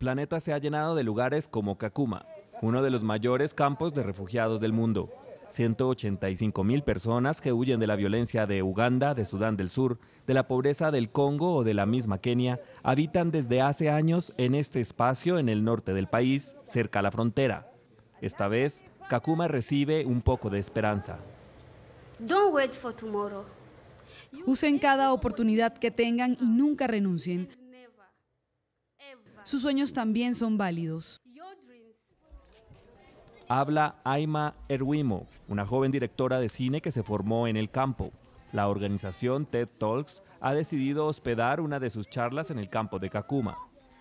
planeta se ha llenado de lugares como Kakuma, uno de los mayores campos de refugiados del mundo. 185 mil personas que huyen de la violencia de Uganda, de Sudán del Sur, de la pobreza del Congo o de la misma Kenia, habitan desde hace años en este espacio en el norte del país, cerca a la frontera. Esta vez, Kakuma recibe un poco de esperanza. Usen cada oportunidad que tengan y nunca renuncien. Sus sueños también son válidos. Habla Aima Erwimo, una joven directora de cine que se formó en el campo. La organización TED Talks ha decidido hospedar una de sus charlas en el campo de Kakuma.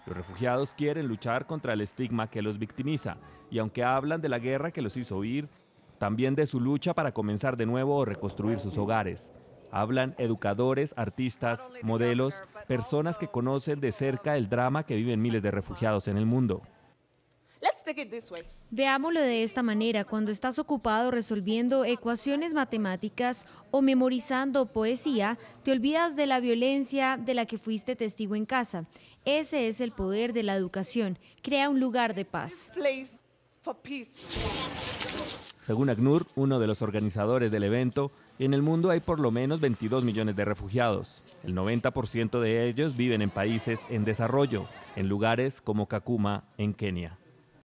Los refugiados quieren luchar contra el estigma que los victimiza y aunque hablan de la guerra que los hizo huir, también de su lucha para comenzar de nuevo o reconstruir sus hogares. Hablan educadores, artistas, modelos, personas que conocen de cerca el drama que viven miles de refugiados en el mundo. Veámoslo de esta manera, cuando estás ocupado resolviendo ecuaciones matemáticas o memorizando poesía, te olvidas de la violencia de la que fuiste testigo en casa. Ese es el poder de la educación, crea un lugar de paz. Según ACNUR, uno de los organizadores del evento, en el mundo hay por lo menos 22 millones de refugiados. El 90% de ellos viven en países en desarrollo, en lugares como Kakuma, en Kenia.